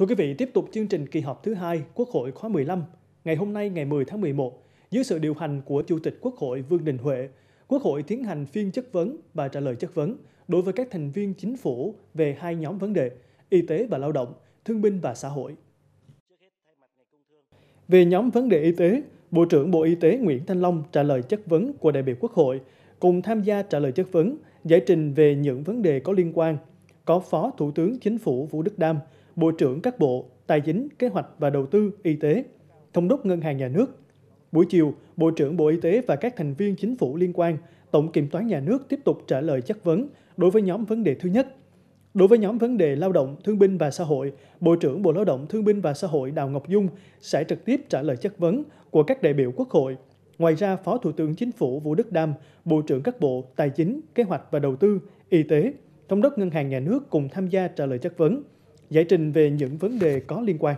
Thưa quý vị, tiếp tục chương trình kỳ họp thứ hai Quốc hội khóa 15, ngày hôm nay ngày 10 tháng 11, dưới sự điều hành của Chủ tịch Quốc hội Vương Đình Huệ, Quốc hội tiến hành phiên chất vấn và trả lời chất vấn đối với các thành viên chính phủ về hai nhóm vấn đề y tế và lao động, thương binh và xã hội. Về nhóm vấn đề y tế, Bộ trưởng Bộ Y tế Nguyễn Thanh Long trả lời chất vấn của đại biểu Quốc hội, cùng tham gia trả lời chất vấn, giải trình về những vấn đề có liên quan – có Phó Thủ tướng Chính phủ Vũ Đức Đam, Bộ trưởng các bộ Tài chính, Kế hoạch và Đầu tư, Y tế, Thống đốc Ngân hàng Nhà nước. Buổi chiều, Bộ trưởng Bộ Y tế và các thành viên chính phủ liên quan, Tổng Kiểm toán Nhà nước tiếp tục trả lời chất vấn đối với nhóm vấn đề thứ nhất. Đối với nhóm vấn đề lao động, thương binh và xã hội, Bộ trưởng Bộ Lao động, Thương binh và Xã hội Đào Ngọc Dung sẽ trực tiếp trả lời chất vấn của các đại biểu Quốc hội. Ngoài ra, Phó Thủ tướng Chính phủ Vũ Đức Đam, Bộ trưởng các bộ Tài chính, Kế hoạch và Đầu tư, Y tế, Thống đốc Ngân hàng Nhà nước cùng tham gia trả lời chất vấn, giải trình về những vấn đề có liên quan.